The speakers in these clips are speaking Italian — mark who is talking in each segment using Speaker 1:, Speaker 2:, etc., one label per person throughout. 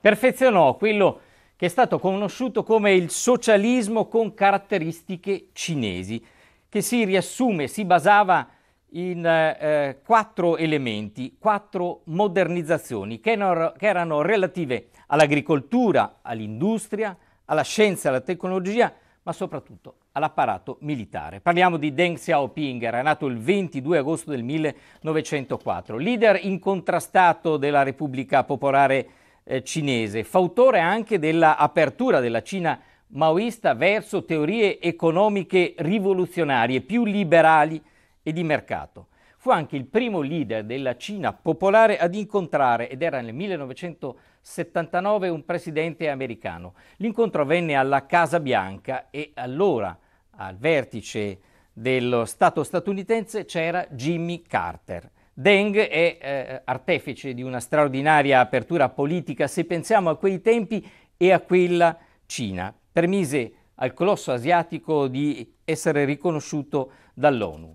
Speaker 1: Perfezionò quello che è stato conosciuto come il socialismo con caratteristiche cinesi, che si riassume, si basava in eh, quattro elementi, quattro modernizzazioni che, no, che erano relative all'agricoltura, all'industria, alla scienza, alla tecnologia, ma soprattutto all'apparato militare. Parliamo di Deng Xiaoping, era nato il 22 agosto del 1904, leader incontrastato della Repubblica Popolare eh, cinese, fautore anche dell'apertura della Cina maoista verso teorie economiche rivoluzionarie, più liberali e di mercato. Fu anche il primo leader della Cina popolare ad incontrare, ed era nel 1979, un presidente americano. L'incontro avvenne alla Casa Bianca e allora, al vertice dello Stato statunitense, c'era Jimmy Carter. Deng è eh, artefice di una straordinaria apertura politica se pensiamo a quei tempi e a quella Cina. Permise al colosso asiatico di essere riconosciuto dall'ONU.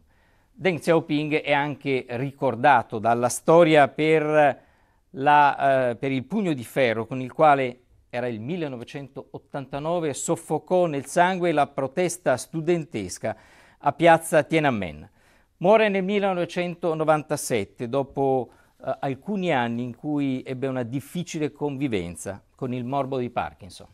Speaker 1: Deng Xiaoping è anche ricordato dalla storia per, la, eh, per il pugno di ferro con il quale era il 1989 soffocò nel sangue la protesta studentesca a piazza Tiananmen. Muore nel 1997, dopo eh, alcuni anni in cui ebbe una difficile convivenza con il morbo di Parkinson.